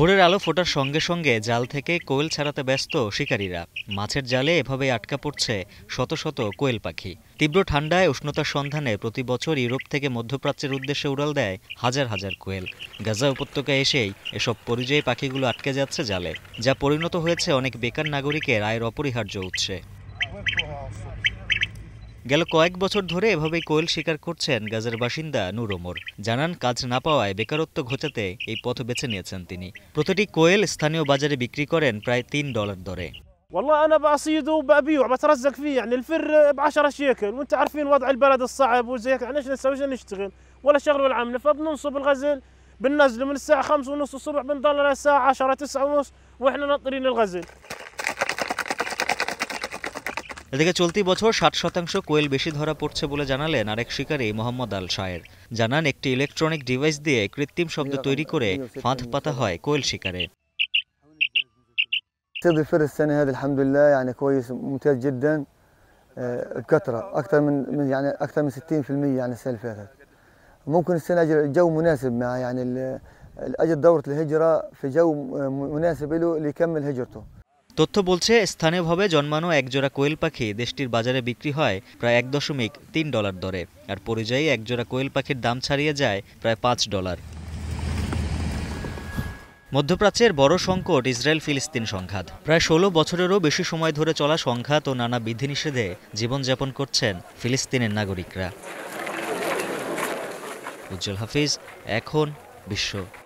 ভোরের আলো ফোটার সঙ্গে সঙ্গে জাল থেকে কোয়েল ছাড়াতে ব্যস্ত শিকারীরা মাছের জালে এভাবে আটকা পড়ছে শত শত কোয়েল পাখি তীব্র ঠান্ডায় উষ্ণতার সন্ধানে প্রতি বছর ইউরোপ থেকে মধ্যপ্রাচ্যের উদ্দেশ্যে উড়াল দেয় হাজার হাজার কোয়েল গাজা উপত্যকা এসেই এসব পরিযায়ী পাখিগুলো আটকে যাচ্ছে জালে যা পরিণত হয়েছে অনেক বেকার নাগরিকের আয়ের অপরিহার্য উৎসে গেল কয়েক বছর ধরে এভাবেই কোয়েল শিকার করছেন গাজার বাসিন্দা নূর ওমর জানান কাজ না পাওয়ায় বেকারত্ব ঘোচাতে এই পথ বেছে নিয়েছেন তিনি প্রতিটি কোয়েল স্থানীয় বাজারে বিক্রি করেন প্রায় তিন ডলার দরে والله انا بصيد وببيع بترزق فيه يعني الفر ب 10 شيكل وانت عارفين وضع البلد الصعب وزي هيك يعني ايش نسوي عشان نشتغل ولا شغل ولا عمله فبننصب الغزل بننزله من الساعه 5 ونص الصبح بنضل للساعه 10 9 ونص واحنا ناطرين الغزل এদিকে চলতি বছর ষাট শতাংশ কোয়েল বেশি ধরা পড়ছে বলে জানালেন আরেক শিকারী মোহাম্মদ আল শায়ের জানান একটি ইলেকট্রনিক ডিভাইস দিয়ে কৃত্রিম শব্দ তৈরি করে ফাঁদ পাতা হয় কোয়েল শিকারে ممكن السنة الجو مناسب مع يعني أجل دورة الهجرة في جو مناسب له ليكمل هجرته তথ্য বলছে স্থানীয়ভাবে জন্মানো একজোড়া কোয়েল পাখি দেশটির বাজারে বিক্রি হয় প্রায় এক দশমিক তিন ডলার দরে আর পরিযায়ী একজোড়া কোয়েল পাখির দাম ছাড়িয়ে যায় প্রায় পাঁচ ডলার মধ্যপ্রাচ্যের বড় সংকট ইসরায়েল ফিলিস্তিন সংঘাত প্রায় ষোলো বছরেরও বেশি সময় ধরে চলা সংঘাত ও নানা বিধিনিষেধে জীবনযাপন করছেন ফিলিস্তিনের নাগরিকরা উজ্জ্বল হাফিজ এখন বিশ্ব